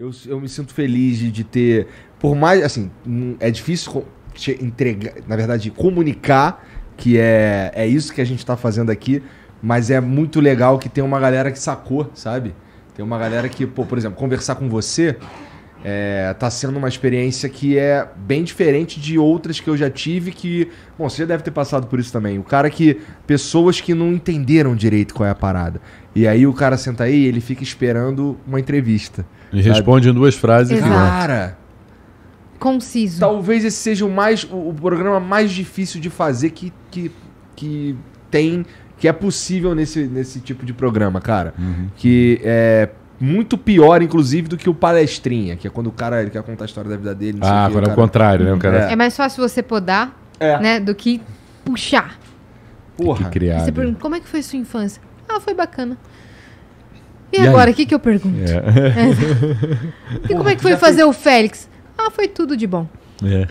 Eu, eu me sinto feliz de, de ter. Por mais. Assim, hum, é difícil entregar. Na verdade, comunicar que é, é isso que a gente está fazendo aqui. Mas é muito legal que tem uma galera que sacou, sabe? Tem uma galera que, pô, por exemplo, conversar com você é, tá sendo uma experiência que é bem diferente de outras que eu já tive que, bom, você já deve ter passado por isso também. O cara que pessoas que não entenderam direito qual é a parada. E aí o cara senta aí, ele fica esperando uma entrevista. E responde em duas frases. Exato. Cara, conciso. Talvez esse seja o mais o, o programa mais difícil de fazer que, que, que tem que é possível nesse, nesse tipo de programa, cara. Uhum. Que é muito pior, inclusive, do que o palestrinha, que é quando o cara ele quer contar a história da vida dele. ah, agora é o contrário, né? O cara... é. é mais fácil você podar, é. né? Do que puxar. Porra. Que criar, você né? pergunta, como é que foi sua infância? Ah, foi bacana. E, e agora, o que, que eu pergunto? É. É. E como é que foi fazer o Félix? Ah, foi tudo de bom. É.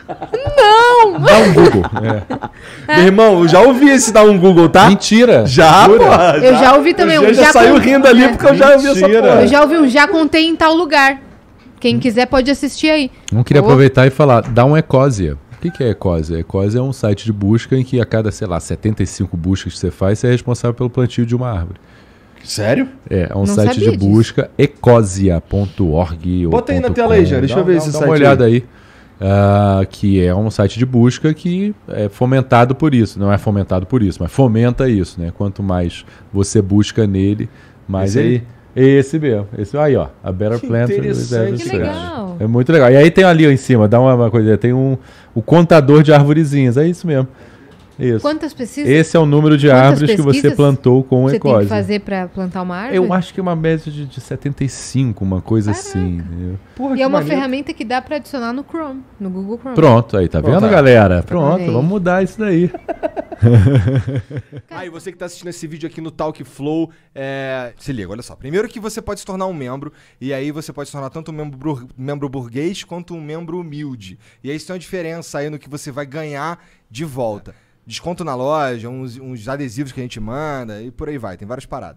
Não! não! Dá um Google. É. Meu irmão, já ouvi esse dar um Google, tá? Mentira. Já, pô, já. Eu já ouvi também. Eu já, já, saiu com... rindo ali porque eu já ouvi essa porra. Eu já ouvi um já contei em tal lugar. Quem hum. quiser pode assistir aí. Não queria Ou... aproveitar e falar, dá um ecósia. O que, que é Ecosia? Ecosia é um site de busca em que a cada, sei lá, 75 buscas que você faz, você é responsável pelo plantio de uma árvore. Sério? É, é um Não site de busca, ecosia.org. Bota aí na tela aí, já. Deixa dá, eu ver dá, esse dá site. Dá uma olhada aí. aí. Uh, que é um site de busca que é fomentado por isso. Não é fomentado por isso, mas fomenta isso, né? Quanto mais você busca nele, mais esse ele. Aí? Esse mesmo. Esse aí, ó. A Better que Plant. Interessante. legal. É muito legal. E aí tem ali ó, em cima, dá uma, uma coisa, tem um o contador de arvorezinhas. É isso mesmo. Isso. Quantas pesquisas? Esse é o número de árvores que você plantou com o Você tem que fazer para plantar uma árvore? Eu acho que é uma média de, de 75, uma coisa Caraca. assim. Porra, e é uma maneiro. ferramenta que dá para adicionar no Chrome, no Google Chrome. Pronto, aí tá vendo, galera? Tá Pronto, vamos mudar isso daí. ah, você que tá assistindo esse vídeo aqui no Talk Flow, é... se liga, olha só. Primeiro que você pode se tornar um membro, e aí você pode se tornar tanto um membro, bur... membro burguês quanto um membro humilde. E aí isso tem uma diferença aí no que você vai ganhar de volta. É desconto na loja, uns, uns adesivos que a gente manda e por aí vai. Tem várias paradas.